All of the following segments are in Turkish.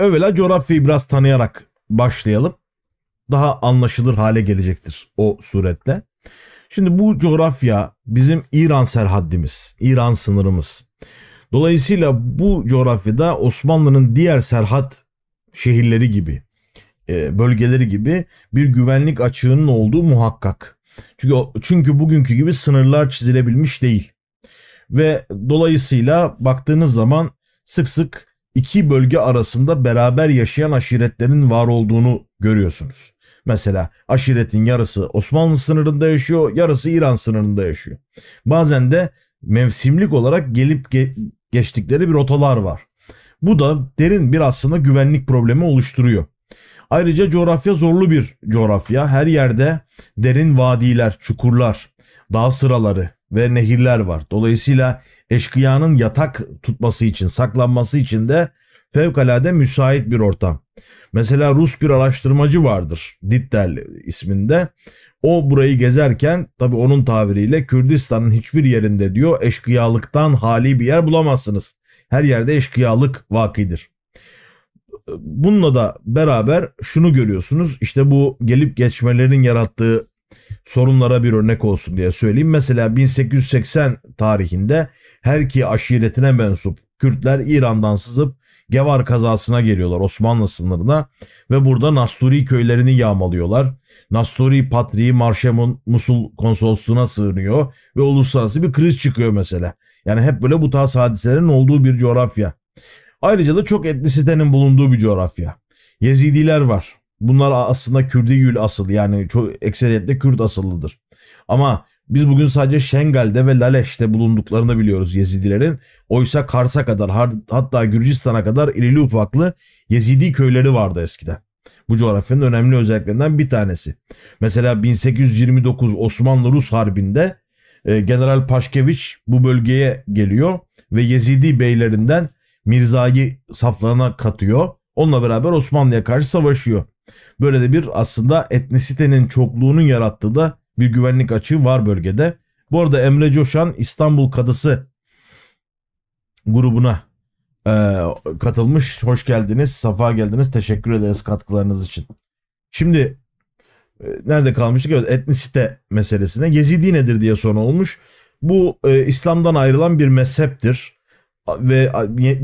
Evvela coğrafyayı biraz tanıyarak başlayalım. Daha anlaşılır hale gelecektir o suretle. Şimdi bu coğrafya bizim İran serhaddimiz, İran sınırımız. Dolayısıyla bu coğrafyada Osmanlı'nın diğer serhat şehirleri gibi, e, bölgeleri gibi bir güvenlik açığının olduğu muhakkak. Çünkü çünkü bugünkü gibi sınırlar çizilebilmiş değil. Ve dolayısıyla baktığınız zaman sık sık iki bölge arasında beraber yaşayan aşiretlerin var olduğunu görüyorsunuz. Mesela aşiretin yarısı Osmanlı sınırında yaşıyor, yarısı İran sınırında yaşıyor. Bazen de mevsimlik olarak gelip ge geçtikleri bir rotalar var. Bu da derin bir aslında güvenlik problemi oluşturuyor. Ayrıca coğrafya zorlu bir coğrafya. Her yerde derin vadiler, çukurlar, dağ sıraları, ve nehirler var. Dolayısıyla eşkıyanın yatak tutması için, saklanması için de fevkalade müsait bir ortam. Mesela Rus bir araştırmacı vardır Dittel isminde. O burayı gezerken tabi onun tabiriyle Kürdistan'ın hiçbir yerinde diyor eşkıyalıktan hali bir yer bulamazsınız. Her yerde eşkıyalık vakidir. Bununla da beraber şunu görüyorsunuz işte bu gelip geçmelerin yarattığı sorunlara bir örnek olsun diye söyleyeyim. Mesela 1880 tarihinde her ki aşiretine mensup Kürtler İran'dan sızıp Gevar kazasına geliyorlar Osmanlı sınırına ve burada Nasturi köylerini yağmalıyorlar. Nasturi Patriği Marşem'in Musul konsolosluğuna sığınıyor ve uluslararası bir kriz çıkıyor mesela. Yani hep böyle bu tarz hadiselerin olduğu bir coğrafya. Ayrıca da çok etnisitenin bulunduğu bir coğrafya. Yezidiler var. Bunlar aslında Kürdi Gül asıl yani çok ekseriyetle Kürt asıllıdır. Ama biz bugün sadece Şengal'de ve Laleş'te bulunduklarını biliyoruz Yezidilerin. Oysa Kars'a kadar hatta Gürcistan'a kadar irili ufaklı Yezidi köyleri vardı eskiden. Bu coğrafyanın önemli özelliklerinden bir tanesi. Mesela 1829 Osmanlı-Rus Harbi'nde e, General Paşkeviç bu bölgeye geliyor ve Yezidi beylerinden Mirza'yı saflarına katıyor. Onunla beraber Osmanlı'ya karşı savaşıyor. Böyle de bir aslında etnisitenin çokluğunun yarattığı da bir güvenlik açığı var bölgede. Bu arada Emre Coşan İstanbul Kadısı grubuna e, katılmış. Hoş geldiniz, safa geldiniz. Teşekkür ederiz katkılarınız için. Şimdi e, nerede kalmıştık? Evet, etnisite meselesine. Gezidi nedir diye sonra olmuş. Bu e, İslam'dan ayrılan bir mezheptir ve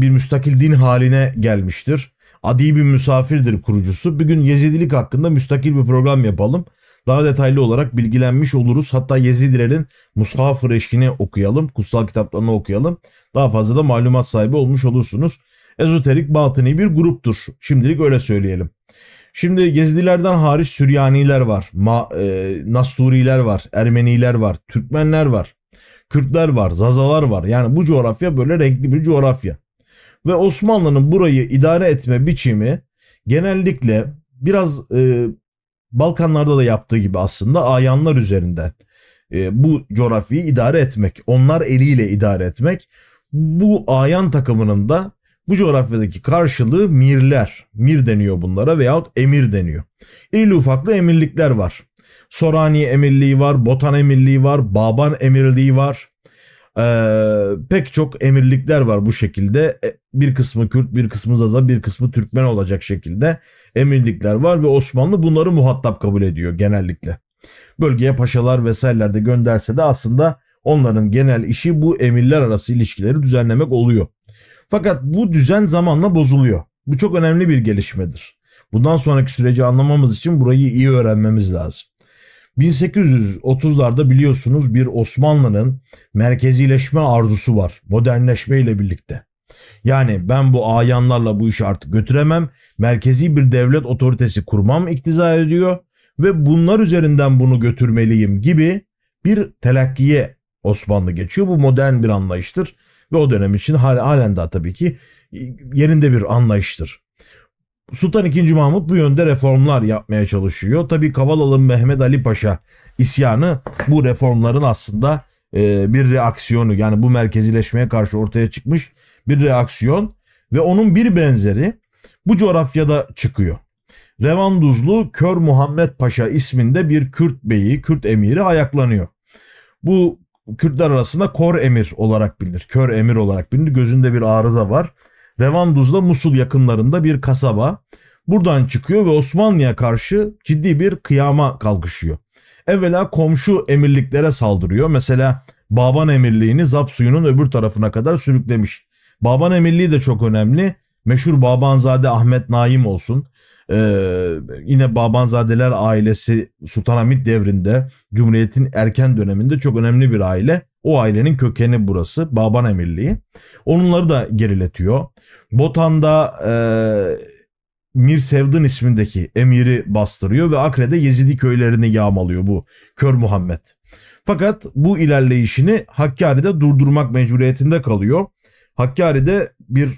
bir müstakil din haline gelmiştir. Adi bir misafirdir kurucusu. Bir gün Yezidilik hakkında müstakil bir program yapalım. Daha detaylı olarak bilgilenmiş oluruz. Hatta Yezidilerin Mushaf-ı Reşkin'i okuyalım. Kutsal kitaplarını okuyalım. Daha fazla da malumat sahibi olmuş olursunuz. Ezoterik batıni bir gruptur. Şimdilik öyle söyleyelim. Şimdi Yezidilerden hariç Süryaniler var, Ma, e, Nasturiler var, Ermeniler var, Türkmenler var, Kürtler var, Zazalar var. Yani bu coğrafya böyle renkli bir coğrafya. Ve Osmanlı'nın burayı idare etme biçimi genellikle biraz e, Balkanlarda da yaptığı gibi aslında ayanlar üzerinden e, bu coğrafyayı idare etmek, onlar eliyle idare etmek. Bu ayan takımının da bu coğrafyadaki karşılığı mirler. Mir deniyor bunlara veyahut emir deniyor. İrili ufaklı emirlikler var. Sorani emirliği var, Botan emirliği var, Baban emirliği var. Ee, pek çok emirlikler var bu şekilde. E, bir kısmı Kürt, bir kısmı Zaza, bir kısmı Türkmen olacak şekilde emirlikler var ve Osmanlı bunları muhatap kabul ediyor genellikle. Bölgeye paşalar vesaireler de gönderse de aslında onların genel işi bu emirler arası ilişkileri düzenlemek oluyor. Fakat bu düzen zamanla bozuluyor. Bu çok önemli bir gelişmedir. Bundan sonraki süreci anlamamız için burayı iyi öğrenmemiz lazım. 1830'larda biliyorsunuz bir Osmanlı'nın merkezileşme arzusu var modernleşme ile birlikte. Yani ben bu ayanlarla bu işi artık götüremem. Merkezi bir devlet otoritesi kurmam iktiza ediyor ve bunlar üzerinden bunu götürmeliyim gibi bir telakkiye Osmanlı geçiyor. Bu modern bir anlayıştır ve o dönem için halen daha tabii ki yerinde bir anlayıştır. Sultan II. Mahmut bu yönde reformlar yapmaya çalışıyor. Tabi Kavalalı Mehmet Ali Paşa isyanı bu reformların aslında e, bir reaksiyonu yani bu merkezileşmeye karşı ortaya çıkmış bir reaksiyon ve onun bir benzeri bu coğrafyada çıkıyor. Revanduzlu Kör Muhammed Paşa isminde bir Kürt beyi, Kürt emiri ayaklanıyor. Bu Kürtler arasında Kor Emir olarak bilinir. Kör Emir olarak bilinir. Gözünde bir arıza var. Revanduz'da Musul yakınlarında bir kasaba. Buradan çıkıyor ve Osmanlı'ya karşı ciddi bir kıyama kalkışıyor. Evvela komşu emirliklere saldırıyor. Mesela Baban Emirliği'ni suyunun öbür tarafına kadar sürüklemiş. Baban Emirliği de çok önemli. Meşhur Babanzade Ahmet Naim olsun. Ee, yine Babanzadeler ailesi Sultanahmet devrinde Cumhuriyet'in erken döneminde çok önemli bir aile. O ailenin kökeni burası Baban Emirliği. Onları da geriletiyor. Botan'da e, Mir Sevdin ismindeki emiri bastırıyor ve Akre'de Yezidi köylerini yağmalıyor bu Kör Muhammed. Fakat bu ilerleyişini Hakkari'de durdurmak mecburiyetinde kalıyor. Hakkari'de bir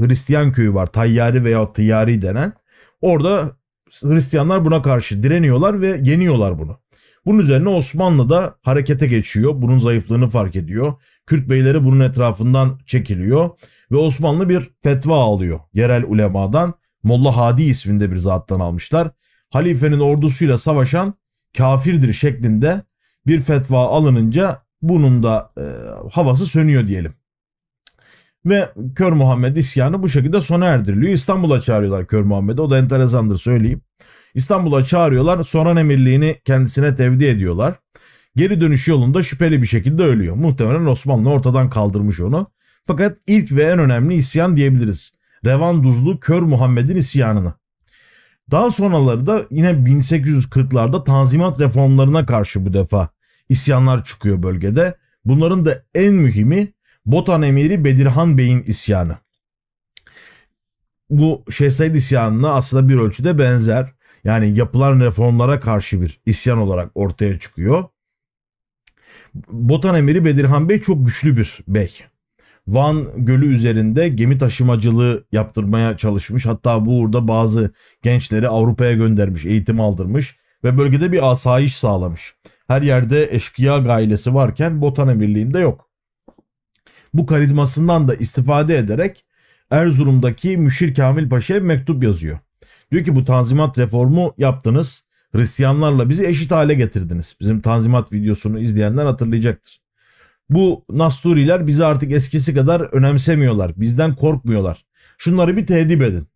Hristiyan köyü var. Tayyari veya Tiyari denen. Orada Hristiyanlar buna karşı direniyorlar ve yeniyorlar bunu. Bunun üzerine Osmanlı da harekete geçiyor. Bunun zayıflığını fark ediyor. Kürt beyleri bunun etrafından çekiliyor ve Osmanlı bir fetva alıyor yerel ulemadan. Molla Hadi isminde bir zattan almışlar. Halifenin ordusuyla savaşan kafirdir şeklinde bir fetva alınınca bunun da e, havası sönüyor diyelim. Ve Kör Muhammed isyanı bu şekilde sona erdiriliyor. İstanbul'a çağırıyorlar Kör Muhammed'i. O da enteresandır söyleyeyim. İstanbul'a çağırıyorlar. Soran emirliğini kendisine tevdi ediyorlar. Geri dönüş yolunda şüpheli bir şekilde ölüyor. Muhtemelen Osmanlı ortadan kaldırmış onu. Fakat ilk ve en önemli isyan diyebiliriz. Revan Duzlu Kör Muhammed'in isyanını. Daha sonraları da yine 1840'larda tanzimat reformlarına karşı bu defa isyanlar çıkıyor bölgede. Bunların da en mühimi Botan emiri Bedirhan Bey'in isyanı. Bu Şehzade isyanına aslında bir ölçüde benzer. Yani yapılan reformlara karşı bir isyan olarak ortaya çıkıyor. Botan emiri Bedirhan Bey çok güçlü bir bey. Van Gölü üzerinde gemi taşımacılığı yaptırmaya çalışmış. Hatta bu uğurda bazı gençleri Avrupa'ya göndermiş, eğitim aldırmış ve bölgede bir asayiş sağlamış. Her yerde eşkıya gailesi varken Botan Emirliği'nde yok. Bu karizmasından da istifade ederek Erzurum'daki Müşir Kamil Paşa'ya mektup yazıyor. Diyor ki bu tanzimat reformu yaptınız. Hristiyanlarla bizi eşit hale getirdiniz. Bizim tanzimat videosunu izleyenler hatırlayacaktır. Bu Nasturiler bizi artık eskisi kadar önemsemiyorlar. Bizden korkmuyorlar. Şunları bir tedip edin.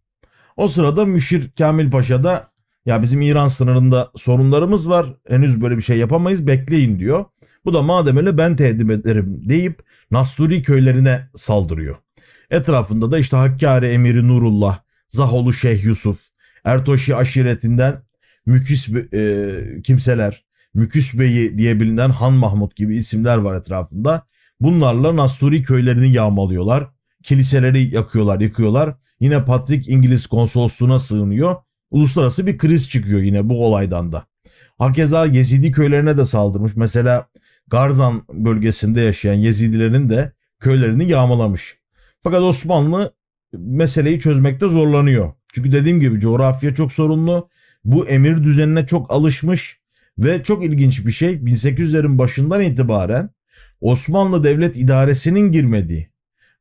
O sırada Müşir Kamil Paşa da ya bizim İran sınırında sorunlarımız var. Henüz böyle bir şey yapamayız bekleyin diyor. Bu da madem öyle ben tedim ederim deyip Nasturi köylerine saldırıyor. Etrafında da işte Hakkari emiri Nurullah, Zaholu Şeyh Yusuf, Ertoşi aşiretinden Müküs e, kimseler, Müküs Bey'i diye bilinen Han Mahmut gibi isimler var etrafında. Bunlarla Nasturi köylerini yağmalıyorlar. Kiliseleri yakıyorlar, yıkıyorlar. Yine Patrik İngiliz konsolosluğuna sığınıyor. Uluslararası bir kriz çıkıyor yine bu olaydan da. Hakeza Yezidi köylerine de saldırmış. Mesela Garzan bölgesinde yaşayan Yezidilerin de köylerini yağmalamış. Fakat Osmanlı meseleyi çözmekte zorlanıyor. Çünkü dediğim gibi coğrafya çok sorunlu. Bu emir düzenine çok alışmış ve çok ilginç bir şey 1800'lerin başından itibaren Osmanlı Devlet idaresinin girmediği,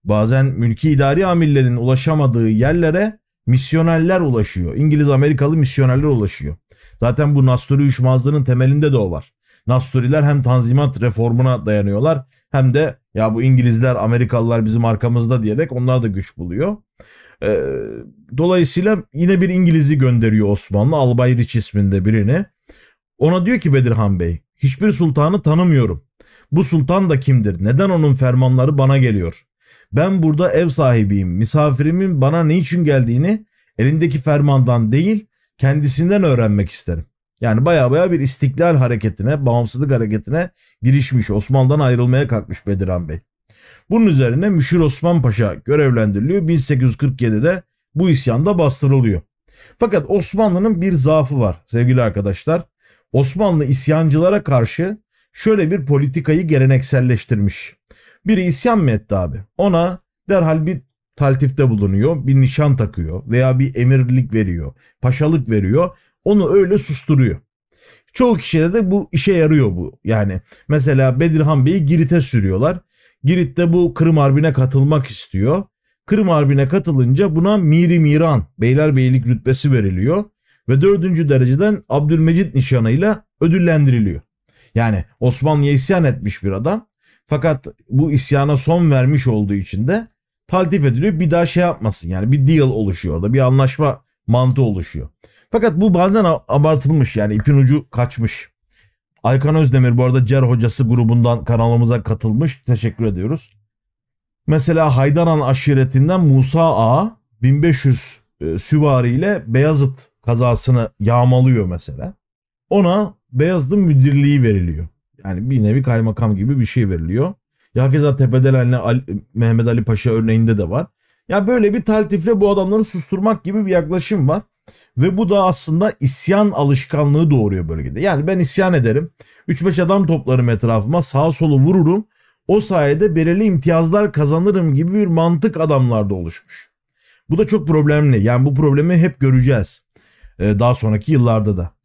bazen mülki idari amirlerin ulaşamadığı yerlere misyoneller ulaşıyor. İngiliz Amerikalı misyoneller ulaşıyor. Zaten bu Nasturi Üşmazlı'nın temelinde de o var. Nasturiler hem tanzimat reformuna dayanıyorlar hem de ya bu İngilizler Amerikalılar bizim arkamızda diyerek onlar da güç buluyor. E, dolayısıyla yine bir İngiliz'i gönderiyor Osmanlı Albay Rich isminde birini. Ona diyor ki Bedirhan Bey hiçbir sultanı tanımıyorum. Bu sultan da kimdir? Neden onun fermanları bana geliyor? Ben burada ev sahibiyim. Misafirimin bana ne için geldiğini elindeki fermandan değil kendisinden öğrenmek isterim. Yani baya baya bir istiklal hareketine, bağımsızlık hareketine girişmiş. Osmanlı'dan ayrılmaya kalkmış Bediran Bey. Bunun üzerine Müşir Osman Paşa görevlendiriliyor. 1847'de bu isyanda bastırılıyor. Fakat Osmanlı'nın bir zaafı var sevgili arkadaşlar. Osmanlı isyancılara karşı şöyle bir politikayı gelenekselleştirmiş. Biri isyan mı etti abi? Ona derhal bir taltifte bulunuyor, bir nişan takıyor veya bir emirlik veriyor, paşalık veriyor onu öyle susturuyor. Çoğu kişide de bu işe yarıyor bu. Yani mesela Bedirhan Bey'i Girit'e sürüyorlar. Girit de bu Kırım Harbi'ne katılmak istiyor. Kırım Harbi'ne katılınca buna Miri Miran Beylerbeylik rütbesi veriliyor ve dördüncü dereceden Abdülmecit nişanıyla ödüllendiriliyor. Yani Osmanlı'ya isyan etmiş bir adam fakat bu isyana son vermiş olduğu için de taltif ediliyor bir daha şey yapmasın yani bir deal oluşuyor orada bir anlaşma mantığı oluşuyor. Fakat bu bazen abartılmış yani ipin ucu kaçmış. Aykan Özdemir bu arada Cer Hocası grubundan kanalımıza katılmış. Teşekkür ediyoruz. Mesela Haydaran aşiretinden Musa A 1500 e, ile Beyazıt kazasını yağmalıyor mesela. Ona Beyazıt'ın müdürlüğü veriliyor. Yani bir nevi kaymakam gibi bir şey veriliyor. Ya keza Tepedelen'le Ali, Mehmet Ali Paşa örneğinde de var. Ya böyle bir taltifle bu adamları susturmak gibi bir yaklaşım var. Ve bu da aslında isyan alışkanlığı doğuruyor bölgede. Yani ben isyan ederim. 3-5 adam toplarım etrafıma sağa solu vururum. O sayede belirli imtiyazlar kazanırım gibi bir mantık adamlarda oluşmuş. Bu da çok problemli. Yani bu problemi hep göreceğiz. Ee, daha sonraki yıllarda da.